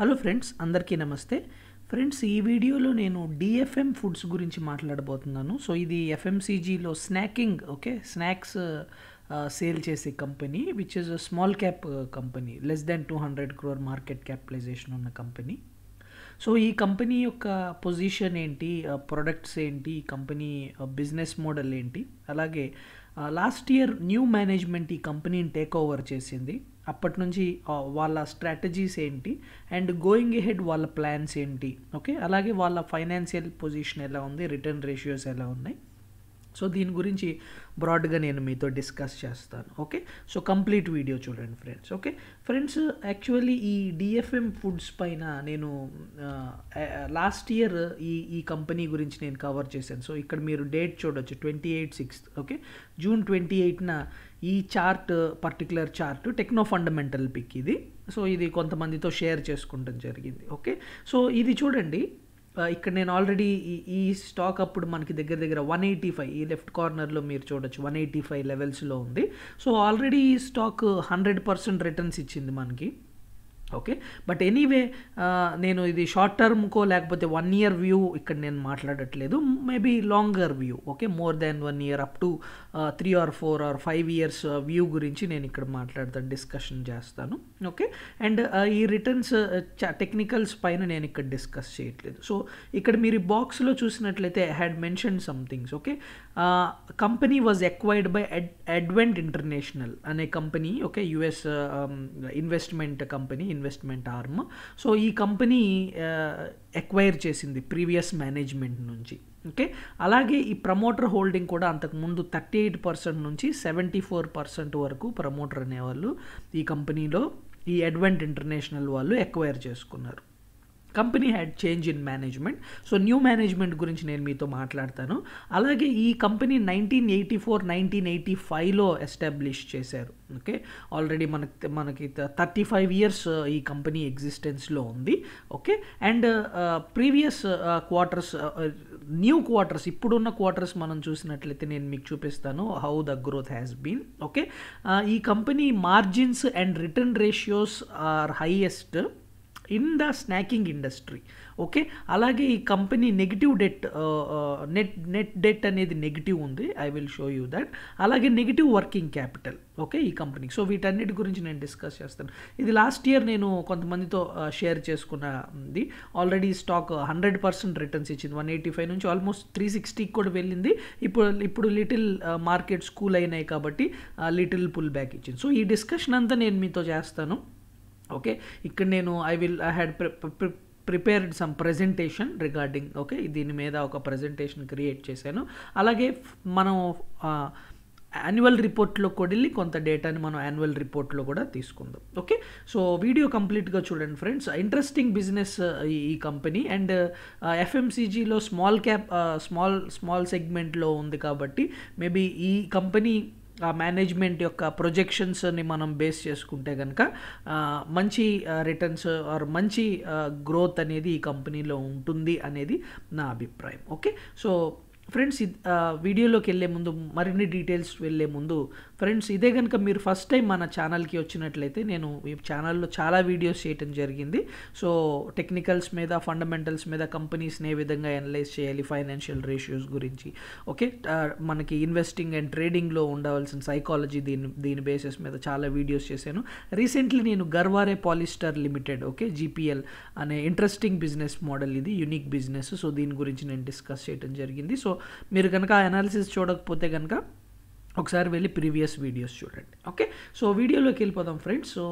hello friends అందరికీ నమస్తే friends ఈ వీడియోలో నేను డిఎఫ్ఎం ఫుడ్స్ గురించి మాట్లాడబోతున్నాను సో ఇది ఎఫ్ఎంసీజీలో స్నాకింగ్ ఓకే స్నాక్స్ సేల్ చేసే company which is small cap company less than two hundred crore market capitalization ఉన్న కంపెనీ సో ఈ కంపెనీ యొక్క పొజిషన్ ఏంటి ప్రొడక్ట్స్ ఏంటి కంపెనీ బిజినెస్ మోడల్ ఏంటి అలాగే లాస్ట్ ఇయర్ న్యూ మేనేజ్మెంట్ ఈ కంపెనీని టేక్ ఓవర్ చేసింది అప్పటి నుంచి వాళ్ళ స్ట్రాటజీస్ ఏంటి అండ్ గోయింగ్ హెడ్ వాళ్ళ ప్లాన్స్ ఏంటి ఓకే అలాగే వాళ్ళ ఫైనాన్షియల్ పొజిషన్ ఎలా ఉంది రిటర్న్ రేషియోస్ ఎలా ఉన్నాయి సో దీని గురించి బ్రాడ్గా నేను మీతో డిస్కస్ చేస్తాను ఓకే సో కంప్లీట్ వీడియో చూడండి ఫ్రెండ్స్ ఓకే ఫ్రెండ్స్ యాక్చువల్లీ ఈ డిఎఫ్ఎం ఫుడ్స్ పైన నేను లాస్ట్ ఇయర్ ఈ ఈ కంపెనీ గురించి నేను కవర్ చేశాను సో ఇక్కడ మీరు డేట్ చూడొచ్చు twenty eight sixth okay June twenty ఎయిట్న ఈ chart particular chart techno fundamental pick ఇది సో ఇది కొంతమందితో షేర్ చేసుకుంటాం జరిగింది ఓకే సో ఇది చూడండి ఇక్కడ నేను ఆల్రెడీ ఈ స్టాక్ అప్పుడు మనకి దగ్గర దగ్గర వన్ ఎయిటీ ఫైవ్ ఈ లెఫ్ట్ కార్నర్లో మీరు చూడొచ్చు వన్ ఎయిటీ ఫైవ్ లెవెల్స్లో ఉంది సో ఆల్రెడీ ఈ స్టాక్ హండ్రెడ్ పర్సెంట్ రిటర్న్స్ ఇచ్చింది మనకి ఓకే బట్ ఎనీవే నేను ఇది షార్ట్ టర్మ్కో లేకపోతే వన్ ఇయర్ వ్యూ ఇక్కడ నేను మాట్లాడట్లేదు maybe longer view okay more than one year up to three or four or five years view గురించి నేను ఇక్కడ మాట్లాడతాను డిస్కషన్ చేస్తాను ఓకే అండ్ uh, ఈ రిటర్న్స్ టెక్నికల్స్ uh, పైన నేను ఇక్కడ డిస్కస్ చేయట్లేదు సో ఇక్కడ మీరు బాక్స్లో చూసినట్లయితే I had mention somethings okay company was acquired by Advent International అనే కంపెనీ ఓకే US investment company investment arm so ఈ కంపెనీ ఎక్వైర్ చేసింది ప్రీవియస్ మేనేజ్మెంట్ నుంచి ఓకే అలాగే ఈ ప్రమోటర్ హోల్డింగ్ కూడా అంతకుముందు థర్టీ ఎయిట్ పర్సెంట్ నుంచి సెవెంటీ ఫోర్ పర్సెంట్ వరకు ప్రమోటర్ అనేవాళ్ళు ఈ కంపెనీలో ఈ అడ్వెంట్ ఇంటర్నేషనల్ వాళ్ళు ఎక్వైర్ చేసుకున్నారు company had change in management so new management గురించి నేను మీతో మాట్లాడతాను అలాగే ఈ company nineteen eighty four nineteen eighty ఫైవ్లో ఎస్టాబ్లిష్ చేశారు ఓకే ఆల్రెడీ మనకి మనకి థర్టీ ఫైవ్ ఇయర్స్ ఈ కంపెనీ ఎగ్జిస్టెన్స్లో ఉంది okay and previous quarters new quarters ఇప్పుడున్న క్వార్టర్స్ మనం చూసినట్లయితే నేను మీకు చూపిస్తాను how the growth has been okay ఈ company margins and return ratios are highest in the snacking industry okay అలాగే ఈ company negative debt net net debt అనేది నెగిటివ్ ఉంది I will show you that అలాగే నెగిటివ్ వర్కింగ్ క్యాపిటల్ ఓకే ఈ కంపెనీకి so వీటన్నిటి గురించి నేను డిస్కస్ చేస్తాను ఇది లాస్ట్ ఇయర్ నేను కొంతమందితో షేర్ చేసుకున్నది already stock hundred percent returns ఇచ్చింది వన్ ఎయిటీ ఫైవ్ నుంచి ఆల్మోస్ట్ త్రీ సిక్స్టీకి కూడా వెళ్ళింది ఇప్పుడు ఇప్పుడు లిటిల్ మార్కెట్స్ కూల్ అయినాయి కాబట్టి లిటిల్ పుల్ బ్యాక్ ఇచ్చింది సో ఈ డిస్కషన్ అంతా నేను మీతో చేస్తాను ఓకే ఇక్కడ నేను I will I had prepared some presentation regarding okay దీని మీద ఒక ప్రజెంటేషన్ క్రియేట్ చేశాను అలాగే మనం యాన్యువల్ రిపోర్ట్లో కూడా వెళ్ళి కొంత డేటాని మనం యాన్యువల్ రిపోర్ట్లో కూడా తీసుకుందాం ఓకే సో వీడియో కంప్లీట్గా చూడండి ఫ్రెండ్స్ ఇంట్రెస్టింగ్ బిజినెస్ ఈ కంపెనీ అండ్ ఎఫ్ఎంసీజీలో స్మాల్ క్యాప్ స్మాల్ స్మాల్ సెగ్మెంట్లో ఉంది కాబట్టి మేబీ ఈ కంపెనీ ఆ మేనేజ్మెంట్ యొక్క ప్రొజెక్షన్స్ని మనం బేస్ చేసుకుంటే కనుక మంచి రిటర్న్స్ ఆర్ మంచి గ్రోత్ అనేది ఈ కంపెనీలో ఉంటుంది అనేది నా అభిప్రాయం ఓకే సో ఫ్రెండ్స్ వీడియోలోకి వెళ్ళే ముందు మరిన్ని డీటెయిల్స్ వెళ్ళే ముందు ఫ్రెండ్స్ ఇదే కనుక మీరు ఫస్ట్ టైం మన ఛానల్కి వచ్చినట్లయితే నేను ఈ ఛానల్లో చాలా వీడియోస్ చేయటం జరిగింది సో టెక్నికల్స్ మీద ఫండమెంటల్స్ మీద కంపెనీస్ని ఏ విధంగా ఎనలైజ్ చేయాలి ఫైనాన్షియల్ రేషియోస్ గురించి ఓకే మనకి ఇన్వెస్టింగ్ అండ్ ట్రేడింగ్లో ఉండవలసిన సైకాలజీ దీని దీని బేసిస్ మీద చాలా వీడియోస్ చేశాను రీసెంట్లీ నేను Garware polyester limited okay GPL అనే ఇంట్రెస్టింగ్ బిజినెస్ మోడల్ ఇది యునిక్ బిజినెస్ సో దీని గురించి నేను డిస్కస్ చేయడం జరిగింది సో మీరు కనుక ఆ అనాలిసిస్ చూడకపోతే కనుక ఒకసారి వెళ్ళి ప్రీవియస్ వీడియోస్ చూడండి ఓకే సో వీడియోలోకి వెళ్ళిపోదాం friends so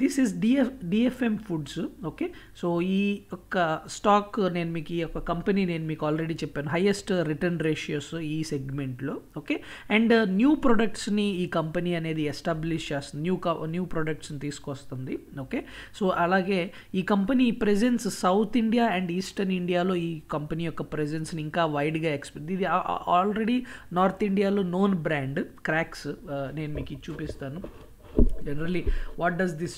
this is DF DFM foods okay so ఈ యొక్క స్టాక్ నేను మీకు ఈ యొక్క కంపెనీ నేను మీకు ఆల్రెడీ చెప్పాను హైయెస్ట్ రిటర్న్ రేషియోస్ ఈ సెగ్మెంట్లో ఓకే అండ్ న్యూ ప్రొడక్ట్స్ని ఈ కంపెనీ అనేది ఎస్టాబ్లిష్ చేస్తుంది న్యూ న్యూ ప్రొడక్ట్స్ని తీసుకొస్తుంది ఓకే సో అలాగే ఈ company presence South India and eastern ఇండియాలో ఈ కంపెనీ యొక్క ప్రెజెన్స్ని ఇంకా వైడ్గా ఎక్స్పెక్ట్ ఇది ఆల్రెడీ నార్త్ ఇండియాలో నోన్ బ్రాండ్ క్రాక్స్ నేను మీకు చూపిస్తాను generally what does this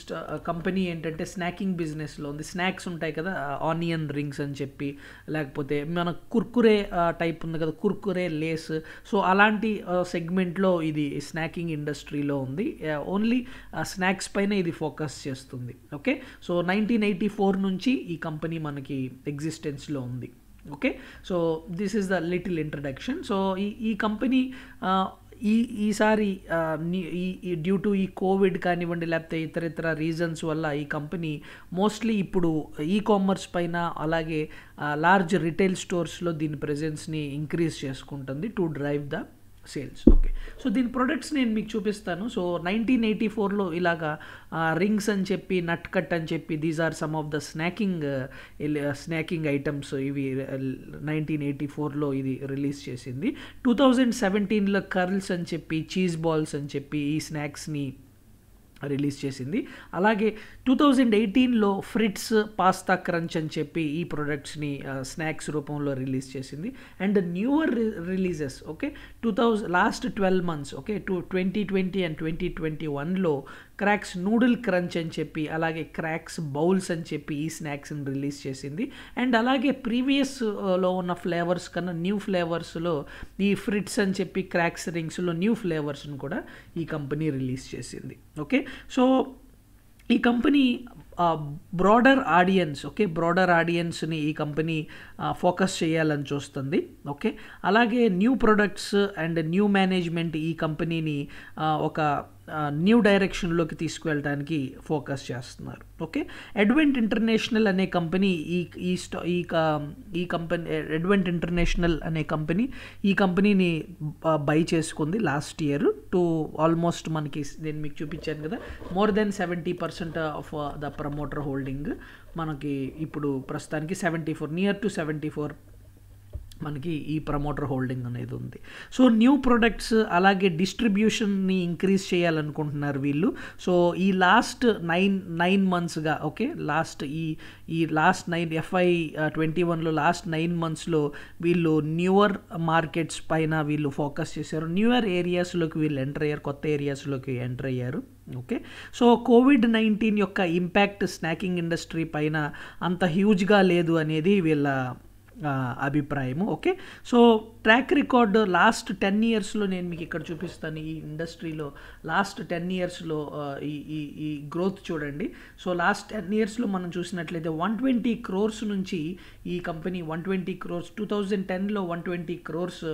company ఏంటంటే స్నాకింగ్ బిజినెస్లో ఉంది స్నాక్స్ ఉంటాయి కదా ఆనియన్ uh, రింగ్స్ అని చెప్పి లేకపోతే మన కుర్కురే టైప్ uh, ఉంది కదా కుర్కురే లేస్ సో అలాంటి సెగ్మెంట్లో uh, ఇది స్నాకింగ్ ఇండస్ట్రీలో ఉంది ఓన్లీ స్నాక్స్ పైన ఇది ఫోకస్ చేస్తుంది okay so nineteen eighty four నుంచి ఈ కంపెనీ మనకి ఎగ్జిస్టెన్స్లో ఉంది okay so this is the little introduction so ఈ ఈ కంపెనీ ఈ ఈసారి ఈ డ్యూ టు ఈ కోవిడ్ కానివ్వండి లేకపోతే ఇతర ఇతర రీజన్స్ వల్ల ఈ కంపెనీ మోస్ట్లీ ఇప్పుడు ఈ కామర్స్ పైన అలాగే లార్జ్ రిటైల్ స్టోర్స్లో దీని ప్రెజెన్స్ని ఇంక్రీజ్ చేసుకుంటుంది to drive the sales okay so దీని ప్రొడక్ట్స్ నేను మీకు చూపిస్తాను సో నైన్టీన్ ఎయిటీ ఫోర్లో ఇలాగా రింగ్స్ అని చెప్పి నట్ కట్ అని చెప్పి these are some of the snacking snacking items ఇవి uh, నైన్టీన్ ఎయిటీ ఫోర్లో ఇది రిలీజ్ చేసింది టూ థౌజండ్ సెవెంటీన్లో కర్ల్స్ అని చెప్పి చీజ్ బాల్స్ అని చెప్పి ఈ స్నాక్స్ని రిలీజ్ చేసింది అలాగే టూ థౌజండ్ ఎయిటీన్లో ఫ్రిట్స్ పాస్తా క్రంచ్ అని చెప్పి ఈ ప్రొడక్ట్స్ని స్నాక్స్ రూపంలో రిలీజ్ చేసింది and newer releases okay two thousand last twelve months okay two twenty twenty and twenty twenty వన్లో క్రాక్స్ నూడిల్ క్రంచ్ అని చెప్పి అలాగే క్రాక్స్ బౌల్స్ అని చెప్పి ఈ స్నాక్స్ని రిలీజ్ చేసింది అండ్ అలాగే ప్రీవియస్లో ఉన్న ఫ్లేవర్స్ కన్నా న్యూ ఫ్లేవర్స్లో ఈ ఫ్రిట్స్ అని చెప్పి క్రాక్స్ రింగ్స్లో న్యూ ఫ్లేవర్స్ని కూడా ఈ కంపెనీ రిలీజ్ చేసింది ఓకే సో ఈ company broader audience okay broader ఆడియన్స్ని ఈ కంపెనీ ఫోకస్ చేయాలని చూస్తుంది ఓకే అలాగే new products and new management ఈ కంపెనీని ఒక న్యూ డైరెక్షన్లోకి తీసుకువెళ్ళడానికి ఫోకస్ చేస్తున్నారు ఓకే అడ్వెంట్ ఇంటర్నేషనల్ అనే కంపెనీ ఈ ఈ స్టా ఈ ఈ కంపెనీ అడ్వెంట్ ఇంటర్నేషనల్ అనే కంపెనీ ఈ కంపెనీని బై చేసుకుంది లాస్ట్ ఇయర్ టు ఆల్మోస్ట్ మనకి నేను మీకు చూపించాను కదా more than seventy percent of the promoter holding మనకి ఇప్పుడు ప్రస్తుతానికి seventy four near to seventy four మనకి ఈ ప్రమోటర్ హోల్డింగ్ అనేది ఉంది సో న్యూ ప్రొడక్ట్స్ అలాగే డిస్ట్రిబ్యూషన్ని ఇంక్రీజ్ చేయాలనుకుంటున్నారు వీళ్ళు సో ఈ లాస్ట్ నైన్ నైన్ మంత్స్గా ఓకే లాస్ట్ ఈ ఈ లాస్ట్ నైన్ ఎఫ్ఐ ట్వంటీ వన్లో లాస్ట్ నైన్ మంత్స్లో వీళ్ళు న్యూయర్ మార్కెట్స్ పైన వీళ్ళు ఫోకస్ చేశారు న్యూయర్ ఏరియాస్లోకి వీళ్ళు ఎంటర్ అయ్యారు కొత్త ఏరియాస్లోకి ఎంటర్ అయ్యారు ఓకే సో కోవిడ్ నైన్టీన్ యొక్క ఇంపాక్ట్ స్నాకింగ్ ఇండస్ట్రీ పైన అంత హ్యూజ్గా లేదు అనేది వీళ్ళ అభిప్రాయము okay so track record last ten ఇయర్స్లో నేను మీకు ఇక్కడ చూపిస్తాను ఈ ఇండస్ట్రీలో లాస్ట్ టెన్ ఇయర్స్లో ఈ ఈ ఈ గ్రోత్ చూడండి సో లాస్ట్ టెన్ ఇయర్స్లో మనం చూసినట్లయితే వన్ ట్వంటీ క్రోర్స్ నుంచి ఈ company one twenty crores two thousand టెన్లో వన్ ట్వంటీ క్రోర్స్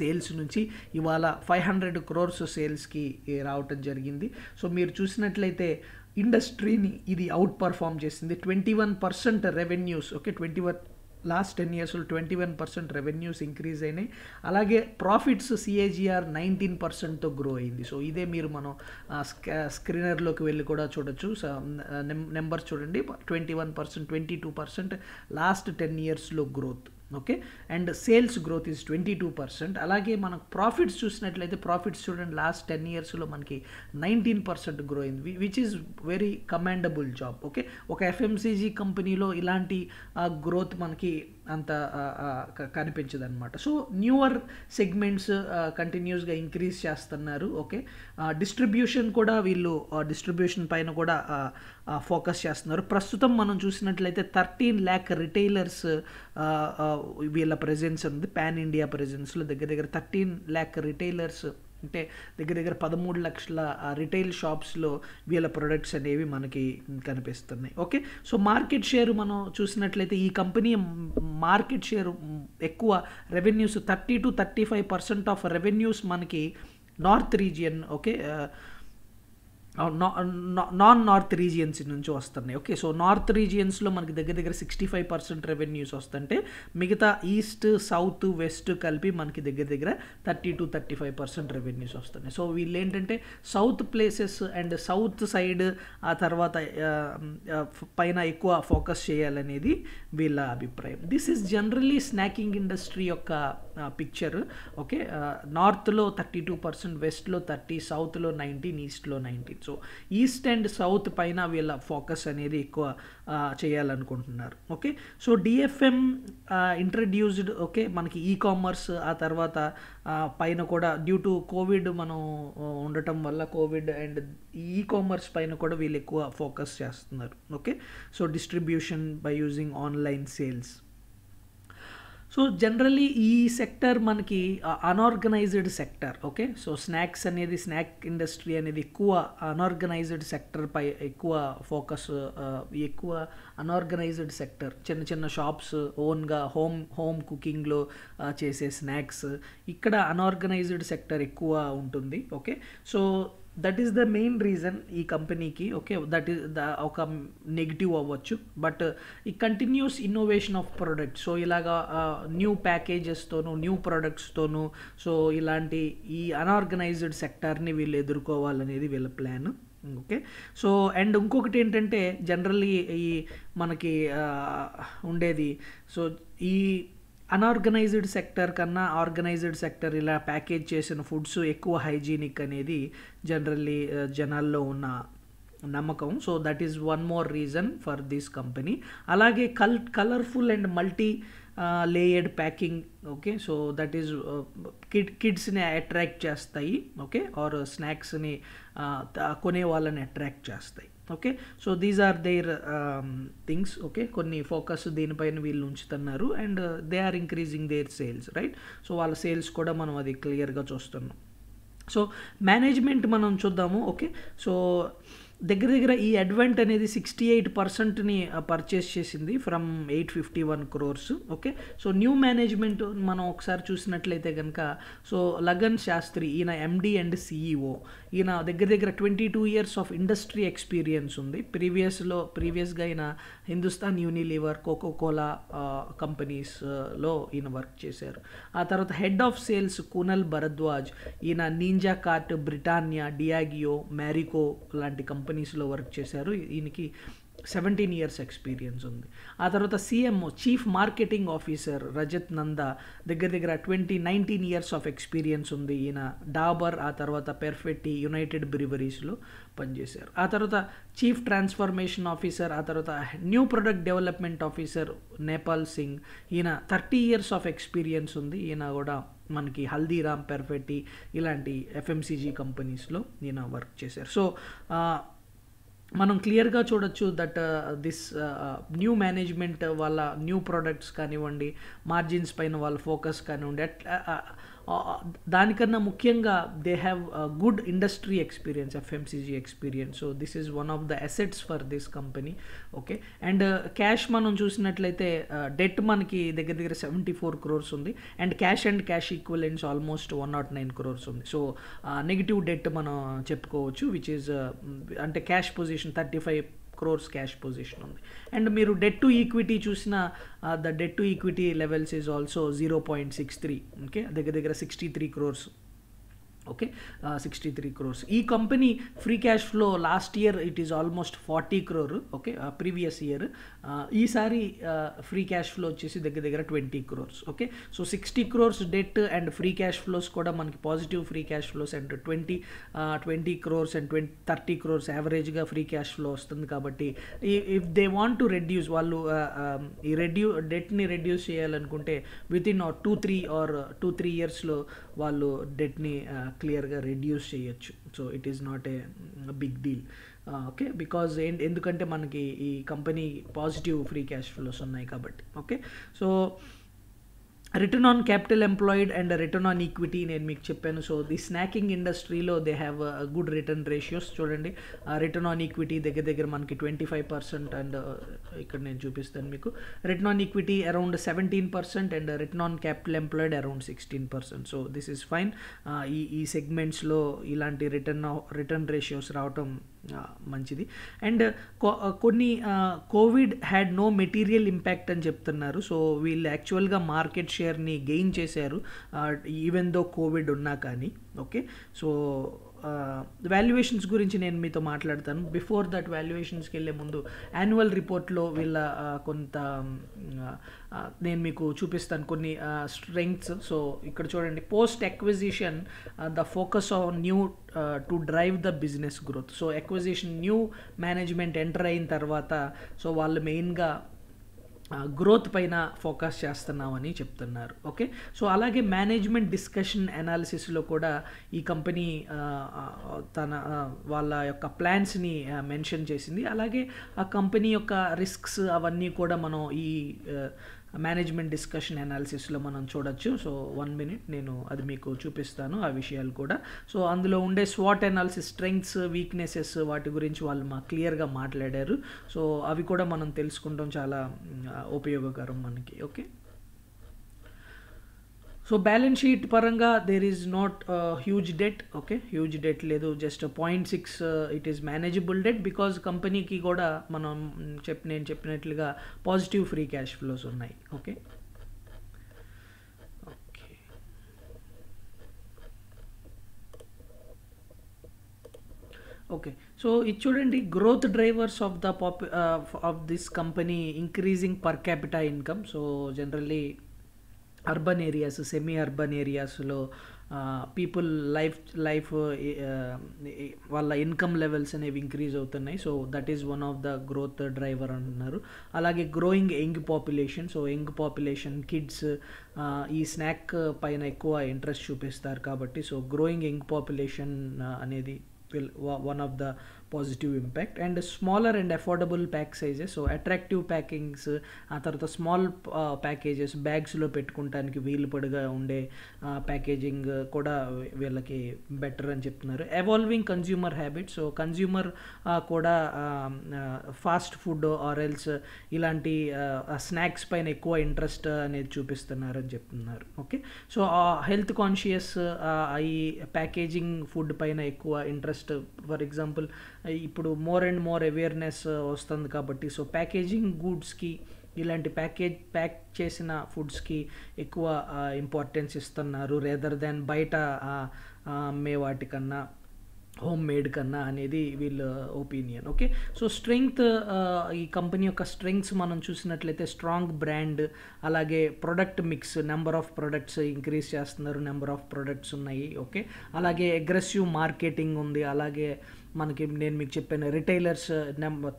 సేల్స్ నుంచి ఇవాళ ఫైవ్ హండ్రెడ్ క్రోర్స్ సేల్స్కి రావటం జరిగింది సో మీరు చూసినట్లయితే ఇండస్ట్రీని ఇది అవుట్ పర్ఫామ్ చేసింది twenty one percent revenues okay twenty one last ten ఇయర్స్లో twenty one percent revenues increase అయినాయి అలాగే ప్రాఫిట్స్ సిఏజిఆర్ నైన్టీన్ పర్సెంట్తో గ్రో అయింది సో ఇదే మీరు మనం స్క్రీనర్లోకి వెళ్ళి కూడా చూడొచ్చు నెంబర్స్ చూడండి twenty one percent twenty two percent last ten ఇయర్స్లో growth okay and sales growth is twenty two percent అలాగే మనకు ప్రాఫిట్స్ చూసినట్లయితే ప్రాఫిట్స్ చూడండి లాస్ట్ టెన్ ఇయర్స్లో మనకి నైన్టీన్ పర్సెంట్ గ్రో అయింది which is very commendable job okay ఒక ఎఫ్ఎంసీజీ కంపెనీలో ఇలాంటి గ్రోత్ మనకి అంత కనిపించదు అనమాట సో న్యూవర్ సెగ్మెంట్స్ కంటిన్యూస్గా ఇంక్రీజ్ చేస్తున్నారు ఓకే డిస్ట్రిబ్యూషన్ కూడా వీళ్ళు డిస్ట్రిబ్యూషన్ పైన కూడా ఫోకస్ చేస్తున్నారు ప్రస్తుతం మనం చూసినట్లయితే థర్టీన్ ల్యాక్ రిటైలర్స్ వీళ్ళ ప్రెజెన్స్ ఉంది పాన్ ఇండియా ప్రెజెన్స్లో దగ్గర దగ్గర థర్టీన్ ల్యాక్ రిటైలర్స్ అంటే దగ్గర దగ్గర పదమూడు లక్షల రిటైల్ షాప్స్లో వీళ్ళ ప్రొడక్ట్స్ అనేవి మనకి కనిపిస్తున్నాయి ఓకే సో మార్కెట్ షేర్ మనం చూసినట్లయితే ఈ కంపెనీ మార్కెట్ షేర్ ఎక్కువ revenues thirty to thirty five percent of revenues మనకి north region okay non north regions నుంచి వస్తున్నాయి ఓకే సో నార్త్ రీజియన్స్లో మనకి దగ్గర దగ్గర సిక్స్టీ ఫైవ్ పర్సెంట్ రెవెన్యూస్ వస్తుంటే మిగతా ఈస్ట్ సౌత్ వెస్ట్ కలిపి మనకి దగ్గర దగ్గర thirty to thirty five percent revenues వస్తున్నాయి సో వీళ్ళు ఏంటంటే south places and south side ఆ తర్వాత పైన ఎక్కువ ఫోకస్ చేయాలనేది వీళ్ళ అభిప్రాయం this is generally snacking industry యొక్క పిక్చర్ ఓకే నార్త్లో థర్టీ టూ పర్సెంట్ వెస్ట్లో థర్టీ సౌత్లో నైన్టీన్ ఈస్ట్లో nineteen so east and south పైన వీళ్ళ ఫోకస్ అనేది ఎక్కువ చేయాలనుకుంటున్నారు okay so DFM introduced okay మనకి ఈ కామర్స్ ఆ తర్వాత పైన కూడా డ్యూ టు కోవిడ్ మనం ఉండటం వల్ల కోవిడ్ అండ్ ఈ కామర్స్ పైన కూడా వీళ్ళు ఎక్కువ ఫోకస్ చేస్తున్నారు okay so distribution by using online sales so generally ఈ సెక్టర్ మనకి unorganised sector okay so snacks అనేది స్నాక్ ఇండస్ట్రీ అనేది ఎక్కువ సెక్టర్ సెక్టర్పై ఎక్కువ ఫోకస్ uh, ఎక్కువ అనార్గనైజ్డ్ సెక్టర్ చిన్న చిన్న షాప్స్ ఓన్గా హోమ్ హోమ్ కుకింగ్లో చేసే స్నాక్స్ ఇక్కడ అన్ఆర్గనైజ్డ్ సెక్టర్ ఎక్కువ ఉంటుంది okay so that is the main reason ఈ కంపెనీకి ఓకే దట్ ఈస్ ద ఒక నెగిటివ్ అవ్వచ్చు బట్ uh, ఈ continuous innovation of product so ఇలాగా న్యూ ప్యాకేజెస్తోనూ న్యూ ప్రోడక్ట్స్తోనూ సో ఇలాంటి ఈ అన్ఆర్గనైజ్డ్ సెక్టార్ని వీళ్ళు ఎదుర్కోవాలనేది వీళ్ళ ప్లాన్ ఓకే సో అండ్ ఇంకొకటి ఏంటంటే జనరల్లీ ఈ మనకి uh, ఉండేది సో ఈ అనార్గనైజ్డ్ సెక్టర్ కన్నా ఆర్గనైజ్డ్ సెక్టర్ ఇలా ప్యాకేజ్ చేసిన ఫుడ్స్ ఎక్కువ హైజీనిక్ అనేది జనరల్లీ uh, జనాల్లో ఉన్న నమ్మకం so that is one more reason for this company అలాగే కల్ colourful and multi layered packing okay so that is kid కిడ్స్ని అట్రాక్ట్ చేస్తాయి ఓకే ఆర్ స్నాక్స్ని కొనే వాళ్ళని అట్రాక్ట్ చేస్తాయి okay so these are their things okay కొన్ని ఫోకస్ దీనిపైన వీళ్ళు ఉంచుతున్నారు and they are increasing their sales right so వాళ్ళ సేల్స్ కూడా మనం అది క్లియర్గా చూస్తున్నాం సో మేనేజ్మెంట్ మనం చూద్దాము ఓకే సో దగ్గర దగ్గర ఈ అడ్వెంట్ అనేది సిక్స్టీ ఎయిట్ పర్సెంట్ని పర్చేస్ చేసింది from eight fifty one crores okay so new management మనం ఒకసారి చూసినట్లయితే కనుక సో లగన్ శాస్త్రి ఈయన ఎండి అండ్ సిఈఓ ఈయన దగ్గర దగ్గర twenty two years of industry experience ఉంది ప్రీవియస్లో ప్రీవియస్గా ఈయన హిందుస్థాన్ యూనిలీవర్ కోకోకోలా కంపెనీస్లో ఈయన వర్క్ చేశారు ఆ తర్వాత head of sales Kunal Bharadwaj ఈయన నీంజా కార్ట్ బ్రిటానియా డియాగియో మ్యారికో లాంటి కంపెనీ కంపెనీస్లో వర్క్ చేశారు ఈయనకి సెవెంటీన్ ఇయర్స్ ఎక్స్పీరియన్స్ ఉంది ఆ తర్వాత CMO chief marketing officer Rajat Nanda దగ్గర దగ్గర twenty nineteen years of experience ఉంది ఈయన డాబర్ ఆ తర్వాత పెర్ఫెట్టి యునైటెడ్ బ్రివరీస్లో పనిచేశారు ఆ తర్వాత చీఫ్ ట్రాన్స్ఫర్మేషన్ ఆఫీసర్ ఆ తర్వాత new product development officer Nepal Singh ఈయన థర్టీ ఇయర్స్ ఆఫ్ ఎక్స్పీరియన్స్ ఉంది ఈయన కూడా మనకి హల్దీరామ్ పెర్ఫెట్టి ఇలాంటి ఎఫ్ఎంసీజీ కంపెనీస్లో ఈయన వర్క్ చేశారు సో మనం క్లియర్గా చూడొచ్చు దట్ దిస్ న్యూ మేనేజ్మెంట్ వాళ్ళ న్యూ ప్రోడక్ట్స్ కానివ్వండి మార్జిన్స్ పైన వాళ్ళ ఫోకస్ కానివ్వండి అట్లా దానికన్నా ముఖ్యంగా they have good industry experience FMCG experience so this is one of the assets for this company okay and cash మనం చూసినట్లయితే డెట్ uh, మనకి దగ్గర దగ్గర సెవెంటీ ఫోర్ క్రోర్స్ ఉంది and cash and cash equivalents almost one not nine crores ఉంది so negative debt మనం చెప్పుకోవచ్చు which is uh, అంటే cash position thirty five crores cash position ఉంది అండ్ మీరు డెట్ టు ఈక్విటీ చూసిన the debt to equity levels is also zero point six three okay దగ్గర దగ్గర sixty three crores okay sixty three crores ఈ company free cash flow last year it is almost forty crore okay previous year ఈసారి free cash flow వచ్చేసి దగ్గర దగ్గర twenty crores okay so sixty crores debt and free cash flows కూడా మనకి positive free cash flows and twenty twenty crores and twenty thirty crores యావరేజ్గా free cash flow వస్తుంది కాబట్టి if they want to reduce వాళ్ళు uh, um, ఈ రెడ్యూ డెట్ని రెడ్యూస్ చేయాలనుకుంటే within two three or two three ఇయర్స్లో వాళ్ళు డెట్ని క్లియర్గా రెడ్యూస్ చేయొచ్చు so it is not a big deal okay because ఎందుకంటే మనకి ఈ company positive free cash flows ఉన్నాయి కాబట్టి okay so return on capital employed and return on equity నేను మీకు చెప్పాను సో ది స్నాకింగ్ ఇండస్ట్రీలో they have good return ratios చూడండి రిటర్న్ ఆన్ ఈక్విటీ దగ్గర దగ్గర మనకి ట్వంటీ ఫైవ్ పర్సెంట్ అండ్ ఇక్కడ నేను చూపిస్తాను మీకు return on equity around seventeen percent and return on capital employed around sixteen percent so this is fine ఈ ఈ సెగ్మెంట్స్లో ఇలాంటి రిటర్న్ రిటర్న్ రేషియోస్ రావటం మంచిది అండ్ కొన్ని Covid had no material impact అని చెప్తున్నారు సో వీళ్ళు యాక్చువల్గా మార్కెట్ షేర్ని గెయిన్ చేశారు ఈవెన్ దో కోవిడ్ ఉన్నా కానీ ఓకే సో వాల్యుయేషన్స్ uh, గురించి నేను మీతో మాట్లాడతాను బిఫోర్ దట్ వాల్యుయేషన్స్కి వెళ్ళే ముందు యాన్యువల్ రిపోర్ట్లో వీళ్ళ uh, కొంత um, uh, నేను మీకు చూపిస్తాను కొన్ని స్ట్రెంగ్స్ సో ఇక్కడ చూడండి post acquisition the focus on new to drive the business growth so acquisition new management enter అయిన తర్వాత సో వాళ్ళు మెయిన్గా గ్రోత్ పైన ఫోకస్ చేస్తున్నామని చెప్తున్నారు ఓకే సో అలాగే మేనేజ్మెంట్ డిస్కషన్ అనాలిసిస్లో కూడా ఈ కంపెనీ తన వాళ్ళ యొక్క ప్లాన్స్ని మెన్షన్ చేసింది అలాగే ఆ కంపెనీ యొక్క రిస్క్స్ అవన్నీ కూడా మనం ఈ మేనేజ్మెంట్ డిస్కషన్ అనాలిసిస్లో మనం చూడొచ్చు సో వన్ మినిట్ నేను అది మీకు చూపిస్తాను ఆ విషయాలు కూడా సో అందులో ఉండే స్వాట్ అనాలిసిస్ స్ట్రెంగ్స్ వీక్నెసెస్ వాటి గురించి వాళ్ళు మా క్లియర్గా మాట్లాడారు సో అవి కూడా మనం తెలుసుకుంటాం చాలా ఉపయోగకరం మనకి ఓకే సో బ్యాలెన్స్ షీట్ పరంగా there is not huge debt okay huge debt లేదు just point six it is manageable debt because కంపెనీకి కూడా మనం చెప్ నేను చెప్పినట్లుగా పాజిటివ్ ఫ్రీ క్యాష్ ఫ్లోస్ ఉన్నాయి ఓకే ఓకే సో ఇది చూడండి growth drivers of the pop of this company increasing per capita income so generally urban areas semi urban ఏరియాస్లో పీపుల్ లైఫ్ లైఫ్ వాళ్ళ ఇన్కమ్ లెవెల్స్ అనేవి ఇంక్రీజ్ అవుతున్నాయి so that is one of the growth driver అంటున్నారు అలాగే growing young population so young population kids ఈ snack పైన ఎక్కువ interest చూపిస్తారు కాబట్టి సో గ్రోయింగ్ యంగ్ పాపులేషన్ అనేది one of the positive impact and smaller and affordable pack sizes so attractive packings ఆ తర్వాత స్మాల్ ప్యాకేజెస్ బ్యాగ్స్లో వీలు పడిగా ఉండే ప్యాకేజింగ్ కూడా వీళ్ళకి బెటర్ అని చెప్తున్నారు evolving consumer habits so consumer కూడా ఫాస్ట్ ఫుడ్ ఆరెల్స్ ఇలాంటి స్నాక్స్ పైన ఎక్కువ ఇంట్రెస్ట్ అనేది చూపిస్తున్నారు అని చెప్తున్నారు ఓకే సో హెల్త్ కాన్షియస్ ఈ ప్యాకేజింగ్ ఫుడ్ పైన ఎక్కువ ఇంట్రెస్ట్ ఫర్ ఎగ్జాంపుల్ ఇప్పుడు మోర్ అండ్ మోర్ అవేర్నెస్ వస్తుంది కాబట్టి సో ప్యాకేజింగ్ గూడ్స్కి ఇలాంటి ప్యాకేజ్ ప్యాక్ చేసిన ఫుడ్స్కి ఎక్కువ ఇంపార్టెన్స్ uh, ఇస్తున్నారు రేదర్ దాన్ బయట uh, uh, అమ్మే వాటికన్నా హోమ్ మేడ్ కన్నా అనేది వీళ్ళ ఒపీనియన్ ఓకే సో స్ట్రెంగ్త్ ఈ కంపెనీ యొక్క స్ట్రెంగ్స్ మనం చూసినట్లయితే స్ట్రాంగ్ బ్రాండ్ అలాగే product mix number of products increase చేస్తున్నారు నెంబర్ ఆఫ్ ప్రొడక్ట్స్ ఉన్నాయి ఓకే అలాగే అగ్రెసివ్ మార్కెటింగ్ ఉంది అలాగే మనకి నేను మీకు చెప్పాను రిటైలర్స్ నెంబర్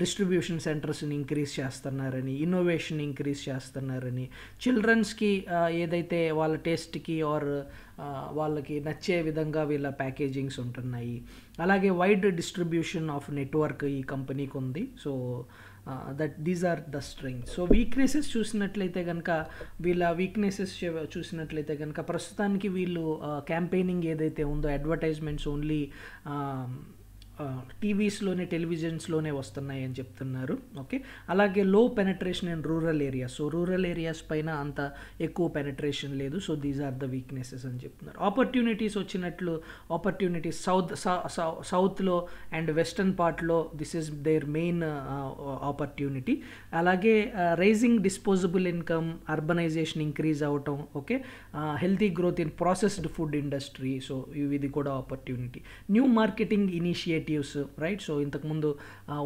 డిస్ట్రిబ్యూషన్ సెంటర్స్ని ఇంక్రీజ్ చేస్తున్నారని ఇన్నోవేషన్ ఇంక్రీజ్ చేస్తున్నారని చిల్డ్రన్స్కి ఏదైతే వాళ్ళ టేస్ట్కి ఆర్ వాళ్ళకి నచ్చే విధంగా వీళ్ళ ప్యాకేజింగ్స్ ఉంటున్నాయి అలాగే వైడ్ డిస్ట్రిబ్యూషన్ ఆఫ్ నెట్వర్క్ ఈ కంపెనీకి ఉంది so that these are the strength so weaknesses చూసినట్లయితే కనుక వీళ్ళ వీక్నెసెస్ చూసినట్లయితే కనుక ప్రస్తుతానికి వీళ్ళు క్యాంపెయినింగ్ ఏదైతే ఉందో అడ్వర్టైజ్మెంట్స్ ఓన్లీ టీవీస్లోనే టెలివిజన్స్లోనే వస్తున్నాయి అని చెప్తున్నారు ఓకే అలాగే low penetration in rural areas so rural areas పైన అంత ఎక్కువ పెనట్రేషన్ లేదు so these are the weaknesses అని చెప్తున్నారు ఆపర్చునిటీస్ వచ్చినట్లు ఆపర్చునిటీస్ సౌత్ సౌత్లో అండ్ వెస్టర్న్ పార్ట్లో this is their main opportunity అలాగే rising disposable income urbanization increase అవటం okay healthy growth in processed food industry so ఇది కూడా opportunity new marketing initiate creatives right so ఇంతకుముందు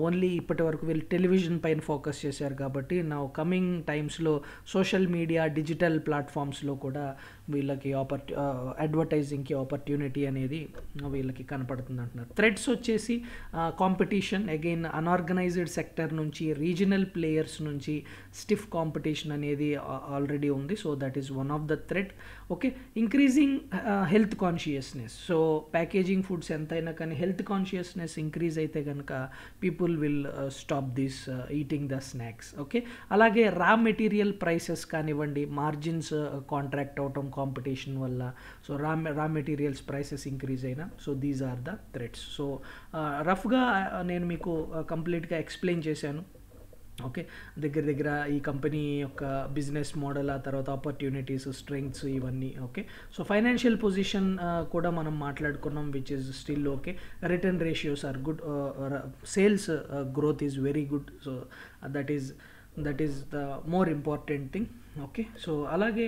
ఓన్లీ ఇప్పటి వరకు వీళ్ళు టెలివిజన్ పైన ఫోకస్ చేశారు కాబట్టి నా కమింగ్ టైమ్స్లో సోషల్ మీడియా డిజిటల్ ప్లాట్ఫామ్స్లో కూడా వీళ్ళకి ఆపర్చు అడ్వర్టైజింగ్కి ఆపర్చునిటీ అనేది వీళ్ళకి కనపడుతుంది అంటున్నారు థ్రెడ్స్ వచ్చేసి కాంపిటీషన్ అగైన్ అన్ఆర్గనైజ్డ్ సెక్టర్ నుంచి రీజనల్ ప్లేయర్స్ నుంచి స్టిఫ్ కాంపిటీషన్ అనేది ఆల్రెడీ ఉంది so that is one of the thread okay increasing health consciousness so packaging foods ఎంతైనా కానీ హెల్త్ కాన్షియస్నెస్ ఇంక్రీజ్ అయితే కనుక people will stop this eating the snacks okay అలాగే raw material prices కానివ్వండి margins contract అవటం competition వల్ల so raw raw materials prices increase అయినా so these are the threads so రఫ్గా నేను మీకు కంప్లీట్గా uh, ఎక్స్ప్లెయిన్ చేశాను ఓకే దగ్గర దగ్గర ఈ కంపెనీ యొక్క బిజినెస్ మోడల్ ఆ తర్వాత ఆపర్చునిటీస్ స్ట్రెంగ్స్ ఇవన్నీ ఓకే సో ఫైనాన్షియల్ పొజిషన్ కూడా మనం మాట్లాడుకున్నాం which is still okay return ratios are good sales growth is very good so that is that is the more important thing okay so అలాగే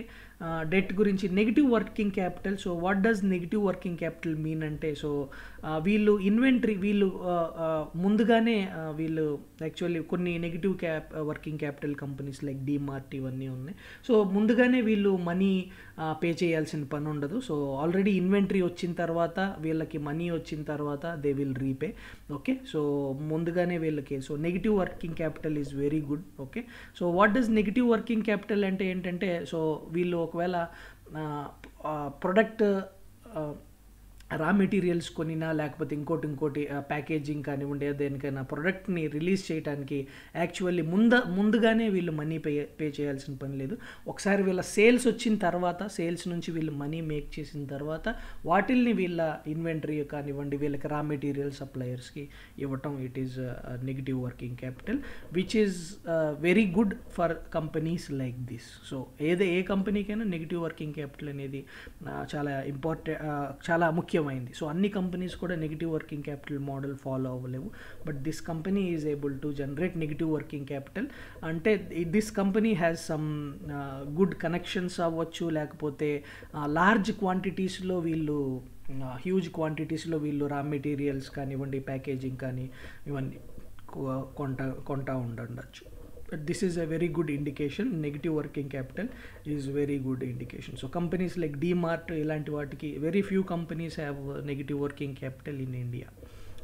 debt గురించి negative working capital so what does negative working capital mean అంటే సో వీళ్ళు inventory వీళ్ళు ముందుగానే వీళ్ళు actually కొన్ని negative cap working capital companies like mart ఇవన్నీ ఉన్నాయి సో ముందుగానే వీళ్ళు మనీ పే చేయాల్సిన పని ఉండదు సో ఆల్రెడీ ఇన్వెంటరీ వచ్చిన తర్వాత వీళ్ళకి మనీ వచ్చిన తర్వాత they will repay okay so ముందుగానే వీళ్ళకి so negative working capital is very good okay so what does negative working capital అంటే ఏంటంటే సో వీళ్ళు ఒకవేళ ప్రొడక్ట్ రా మెటీరియల్స్ కొనినా లేకపోతే ఇంకోటి ఇంకోటి ప్యాకేజింగ్ కానివ్వండి దేనికైనా ప్రోడక్ట్ని రిలీజ్ చేయడానికి యాక్చువల్లీ ముంద ముందుగానే వీళ్ళు మనీ పే పే చేయాల్సిన పని లేదు ఒకసారి వీళ్ళ సేల్స్ వచ్చిన తర్వాత సేల్స్ నుంచి వీళ్ళు మనీ మేక్ చేసిన తర్వాత వాటిల్ని వీళ్ళ ఇన్వెంటరీ కానివ్వండి వీళ్ళకి రా మెటీరియల్ సప్లయర్స్కి ఇవ్వటం it is negative working capital which is very good for companies like this so ఏదే ఏ కంపెనీకైనా నెగిటివ్ వర్కింగ్ క్యాపిటల్ అనేది uh, చాలా ఇంపార్టెంట్ uh, చాలా ముఖ్య ముఖ్యమైంది అయింది సో అన్ని కంపెనీస్ కూడా negative working capital model follow అవ్వలేవు but this company is able to generate negative working capital అంటే this company has some good connections అవ్వచ్చు లేకపోతే లార్జ్ uh, క్వాంటిటీస్లో వీళ్ళు హ్యూజ్ uh, క్వాంటిటీస్లో వీళ్ళు రా మెటీరియల్స్ కానివ్వండి ప్యాకేజింగ్ కానీ ఇవన్నీ కొంట కొంటా ఉండొచ్చు this is a very good indication negative working capital capital very good indication so companies like like dmart ఇలాంటి వాటికి very few companies have negative working capital in India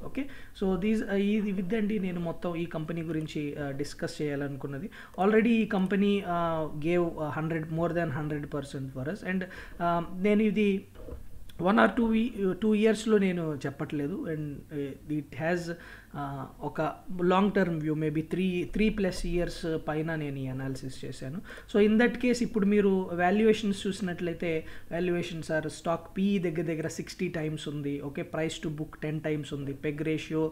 okay so these ఇది విద్దండి నేను మొత్తం ఈ కంపెనీ గురించి డిస్కస్ uh, చేయాలనుకున్నది ఆల్రెడీ ఈ company gave hundred more than hundred percent for us and నేను ఇది వన్ ఆర్ టూ టూ ఇయర్స్లో నేను చెప్పట్లేదు అండ్ ఇట్ హ్యాస్ ఒక long term view maybe three three plus years పైన నేను ఈ అనాలిసిస్ చేశాను సో ఇన్ దట్ కేస్ ఇప్పుడు మీరు వాల్యుయేషన్స్ చూసినట్లయితే వాల్యుయేషన్స్ ఆర్ స్టాక్ పీ దగ్గర దగ్గర సిక్స్టీ టైమ్స్ ఉంది okay price to book ten times ఉంది PEG ratio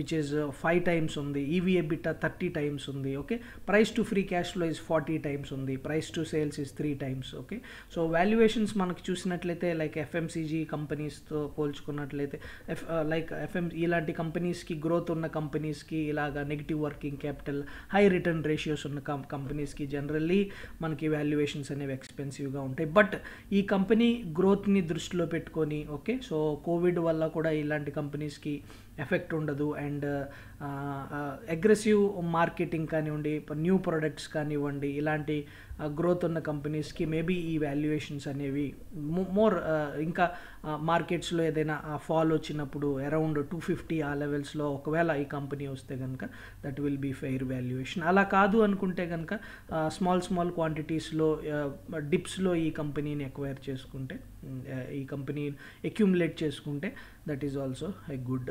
which is five times ఉంది ఈవీఏ బిట్ట థర్టీ టైమ్స్ ఉంది okay price to free cash flow is forty times ఉంది price to sales is three times okay so valuations మనకు చూసినట్లయితే like FMCG కంపెనీస్తో పోల్చుకున్నట్లయితే F like FM ఇలాంటి కంపెనీస్కి growth ఉన్న కంపెనీస్కి ఇలాగ negative working capital high return ratios ఉన్న కం కంపెనీస్కి జనరల్లీ మనకి వాల్యుయేషన్స్ అనేవి ఎక్స్పెన్సివ్గా ఉంటాయి బట్ ఈ కంపెనీ గ్రోత్ని దృష్టిలో పెట్టుకొని ఓకే సో కోవిడ్ వల్ల కూడా ఇలాంటి కంపెనీస్కి ఎఫెక్ట్ ఉండదు అండ్ అగ్రెసివ్ మార్కెటింగ్ కానివ్వండి న్యూ ప్రోడక్ట్స్ కానివ్వండి ఇలాంటి గ్రోత్ ఉన్న కంపెనీస్కి మేబీ ఈ వాల్యుయేషన్స్ అనేవి మోర్ uh, ఇంకా మార్కెట్స్లో uh, ఏదైనా ఫాల్ uh, వచ్చినప్పుడు అరౌండ్ టూ ఫిఫ్టీ ఆ లెవెల్స్లో ఒకవేళ ఈ కంపెనీ వస్తే కనుక that will be fair valuation అలా కాదు అనుకుంటే కనుక స్మాల్ స్మాల్ క్వాంటిటీస్లో డిప్స్లో ఈ కంపెనీని ఎక్వైర్ చేసుకుంటే mm, ఈ కంపెనీ అక్యుములేట్ చేసుకుంటే that is also a good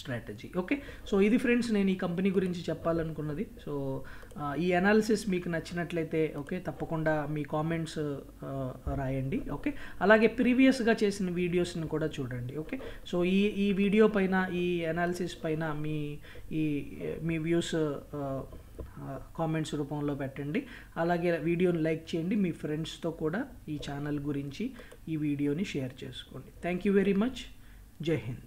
strategy okay so ఇది ఫ్రెండ్స్ నేను ఈ కంపెనీ గురించి చెప్పాలనుకున్నది సో ఈ అనాలిసిస్ మీకు నచ్చినట్లయితే ఓకే తప్పకుండా మీ కామెంట్స్ రాయండి ఓకే అలాగే ప్రీవియస్గా చేసిన వీడియోస్ని కూడా చూడండి ఓకే సో ఈ ఈ వీడియో పైన ఈ అనాలిసిస్ పైన మీ ఈ మీ వ్యూస్ కామెంట్స్ రూపంలో పెట్టండి అలాగే వీడియోని లైక్ చేయండి మీ ఫ్రెండ్స్తో కూడా ఈ ఛానల్ గురించి ఈ వీడియోని షేర్ చేసుకోండి థ్యాంక్ యూ వెరీ మచ్ జై హింద్